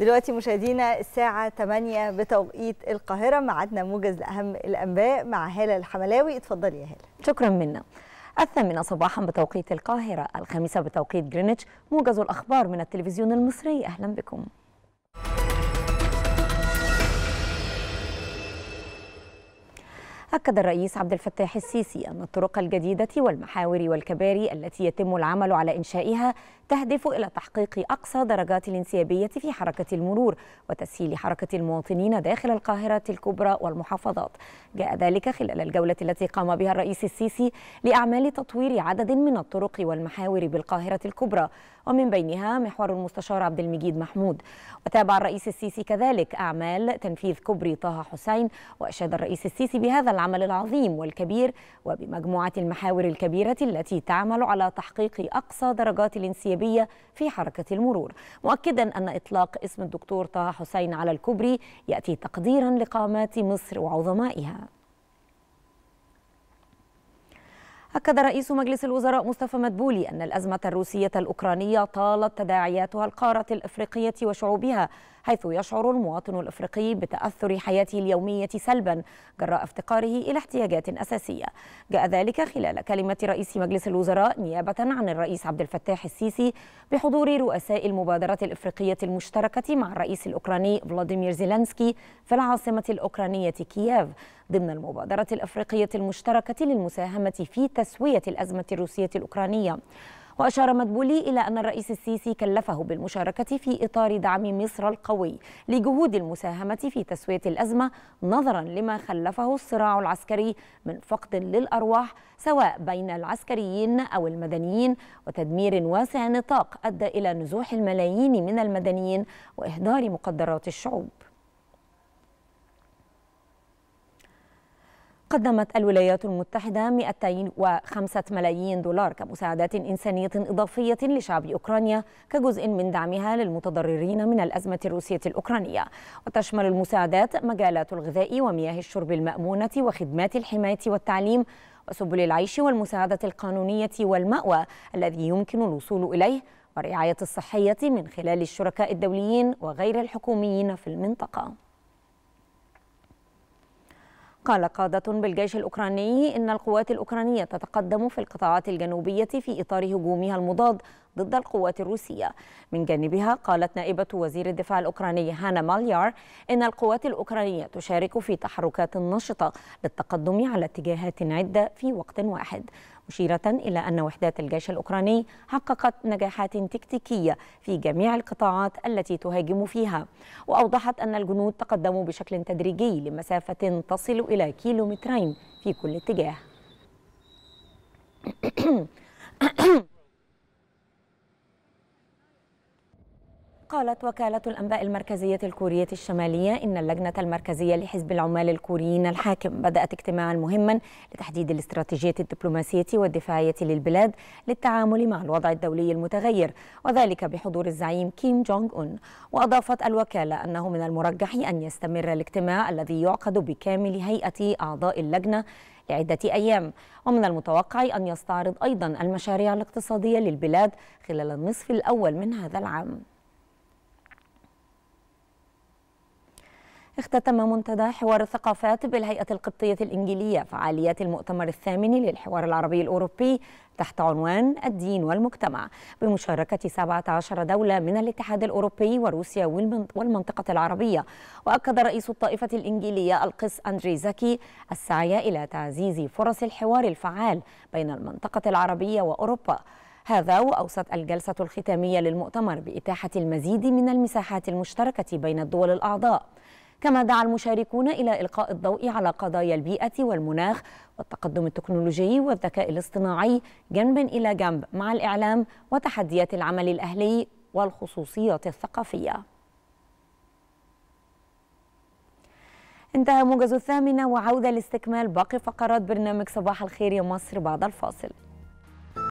دلوقتي مشاهدينا الساعة 8 بتوقيت القاهرة معدنا موجز لأهم الأنباء مع هالة الحملاوي اتفضلي يا هالة شكرا منا الثامنة صباحا بتوقيت القاهرة الخامسة بتوقيت جرينتش موجز الأخبار من التلفزيون المصري أهلا بكم أكد الرئيس عبد الفتاح السيسي أن الطرق الجديدة والمحاور والكباري التي يتم العمل على إنشائها تهدف إلى تحقيق أقصى درجات الانسيابية في حركة المرور وتسهيل حركة المواطنين داخل القاهرة الكبرى والمحافظات جاء ذلك خلال الجولة التي قام بها الرئيس السيسي لأعمال تطوير عدد من الطرق والمحاور بالقاهرة الكبرى ومن بينها محور المستشار عبد المجيد محمود وتابع الرئيس السيسي كذلك أعمال تنفيذ كوبري طه حسين وأشاد الرئيس السيسي بهذا العمل العمل العظيم والكبير وبمجموعة المحاور الكبيرة التي تعمل على تحقيق أقصى درجات الانسيابية في حركة المرور مؤكدا أن إطلاق اسم الدكتور طه حسين على الكوبري يأتي تقديرا لقامات مصر وعظمائها أكد رئيس مجلس الوزراء مصطفى مدبولي أن الأزمة الروسية الأوكرانية طالت تداعياتها القارة الإفريقية وشعوبها حيث يشعر المواطن الافريقي بتاثر حياته اليوميه سلبا جراء افتقاره الى احتياجات اساسيه. جاء ذلك خلال كلمه رئيس مجلس الوزراء نيابه عن الرئيس عبد الفتاح السيسي بحضور رؤساء المبادره الافريقيه المشتركه مع الرئيس الاوكراني فلاديمير زيلينسكي في العاصمه الاوكرانيه كييف ضمن المبادره الافريقيه المشتركه للمساهمه في تسويه الازمه الروسيه الاوكرانيه. وأشار مدبولي إلى أن الرئيس السيسي كلفه بالمشاركة في إطار دعم مصر القوي لجهود المساهمة في تسوية الأزمة نظرا لما خلفه الصراع العسكري من فقد للأرواح سواء بين العسكريين أو المدنيين وتدمير واسع نطاق أدى إلى نزوح الملايين من المدنيين وإهدار مقدرات الشعوب قدمت الولايات المتحدة 205 ملايين دولار كمساعدات إنسانية إضافية لشعب أوكرانيا كجزء من دعمها للمتضررين من الأزمة الروسية الأوكرانية وتشمل المساعدات مجالات الغذاء ومياه الشرب المأمونة وخدمات الحماية والتعليم وسبل العيش والمساعدة القانونية والمأوى الذي يمكن الوصول إليه والرعاية الصحية من خلال الشركاء الدوليين وغير الحكوميين في المنطقة قال قادة بالجيش الأوكراني إن القوات الأوكرانية تتقدم في القطاعات الجنوبية في إطار هجومها المضاد ضد القوات الروسية من جانبها قالت نائبة وزير الدفاع الأوكراني هانا ماليار إن القوات الأوكرانية تشارك في تحركات نشطة للتقدم على اتجاهات عدة في وقت واحد مشيرة إلى أن وحدات الجيش الأوكراني حققت نجاحات تكتيكية في جميع القطاعات التي تهاجم فيها وأوضحت أن الجنود تقدموا بشكل تدريجي لمسافة تصل إلى كيلومترين في كل اتجاه قالت وكالة الأنباء المركزية الكورية الشمالية إن اللجنة المركزية لحزب العمال الكوريين الحاكم بدأت اجتماعا مهما لتحديد الاستراتيجية الدبلوماسية والدفاعية للبلاد للتعامل مع الوضع الدولي المتغير وذلك بحضور الزعيم كيم جونغ أون وأضافت الوكالة أنه من المرجح أن يستمر الاجتماع الذي يعقد بكامل هيئة أعضاء اللجنة لعدة أيام ومن المتوقع أن يستعرض أيضا المشاريع الاقتصادية للبلاد خلال النصف الأول من هذا العام اختتم منتدى حوار الثقافات بالهيئة القبطية الإنجيلية فعاليات المؤتمر الثامن للحوار العربي الأوروبي تحت عنوان الدين والمجتمع بمشاركة 17 دولة من الاتحاد الأوروبي وروسيا والمنطقة العربية وأكد رئيس الطائفة الإنجيلية القس أندري زكي السعي إلى تعزيز فرص الحوار الفعال بين المنطقة العربية وأوروبا هذا وأوصت الجلسة الختامية للمؤتمر بإتاحة المزيد من المساحات المشتركة بين الدول الأعضاء كما دعا المشاركون إلى إلقاء الضوء على قضايا البيئة والمناخ والتقدم التكنولوجي والذكاء الاصطناعي جنبا إلى جنب مع الإعلام وتحديات العمل الأهلي والخصوصيات الثقافية انتهى موجز الثامنة وعودة لاستكمال باقي فقرات برنامج صباح الخير يا مصر بعد الفاصل